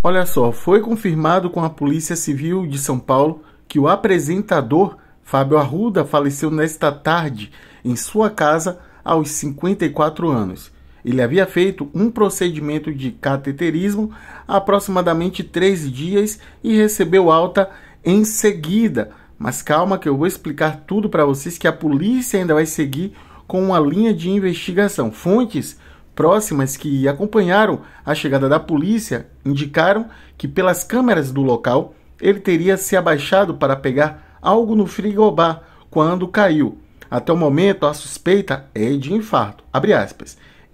Olha só, foi confirmado com a Polícia Civil de São Paulo que o apresentador Fábio Arruda faleceu nesta tarde em sua casa aos 54 anos. Ele havia feito um procedimento de cateterismo há aproximadamente três dias e recebeu alta em seguida. Mas calma que eu vou explicar tudo para vocês que a polícia ainda vai seguir com uma linha de investigação. Fontes próximas que acompanharam a chegada da polícia indicaram que, pelas câmeras do local, ele teria se abaixado para pegar algo no frigobar quando caiu. Até o momento, a suspeita é de infarto.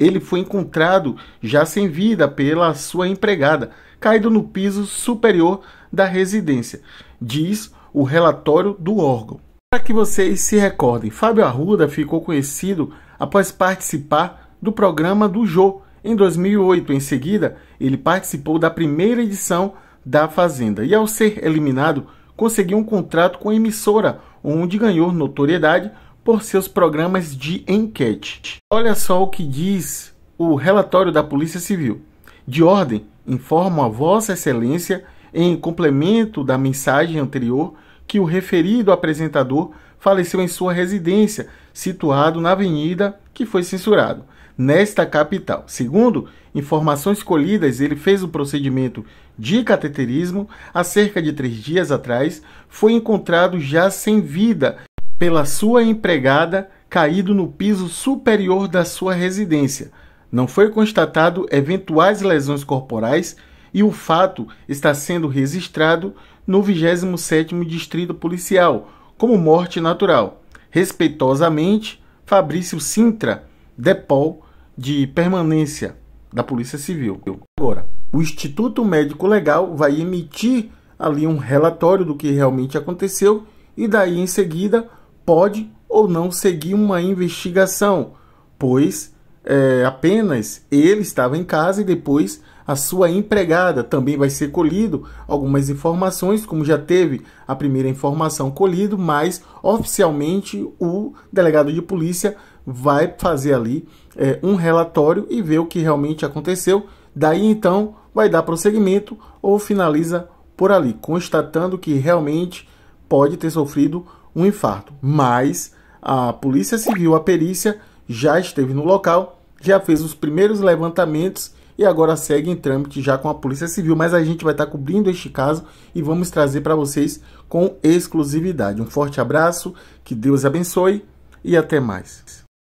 Ele foi encontrado já sem vida pela sua empregada, caído no piso superior da residência, diz o relatório do órgão. Para que vocês se recordem, Fábio Arruda ficou conhecido após participar do programa do Jô. Em 2008, em seguida, ele participou da primeira edição da Fazenda e, ao ser eliminado, conseguiu um contrato com a emissora, onde ganhou notoriedade por seus programas de enquete. Olha só o que diz o relatório da Polícia Civil. De ordem, informo a Vossa Excelência, em complemento da mensagem anterior, que o referido apresentador faleceu em sua residência, situado na avenida que foi censurado nesta capital. Segundo informações colhidas, ele fez o um procedimento de cateterismo há cerca de três dias atrás. Foi encontrado já sem vida pela sua empregada, caído no piso superior da sua residência. Não foi constatado eventuais lesões corporais e o fato está sendo registrado no 27º Distrito Policial como morte natural. Respeitosamente, Fabrício Sintra, Depol, de permanência da Polícia Civil. Agora, o Instituto Médico Legal vai emitir ali um relatório do que realmente aconteceu e daí em seguida pode ou não seguir uma investigação, pois é, apenas ele estava em casa e depois a sua empregada também vai ser colhido algumas informações, como já teve a primeira informação colhido, mas oficialmente o delegado de polícia vai fazer ali é, um relatório e ver o que realmente aconteceu. Daí então vai dar prosseguimento ou finaliza por ali, constatando que realmente pode ter sofrido um infarto. Mas a Polícia Civil, a perícia, já esteve no local, já fez os primeiros levantamentos e agora segue em trâmite já com a Polícia Civil. Mas a gente vai estar cobrindo este caso e vamos trazer para vocês com exclusividade. Um forte abraço, que Deus abençoe e até mais.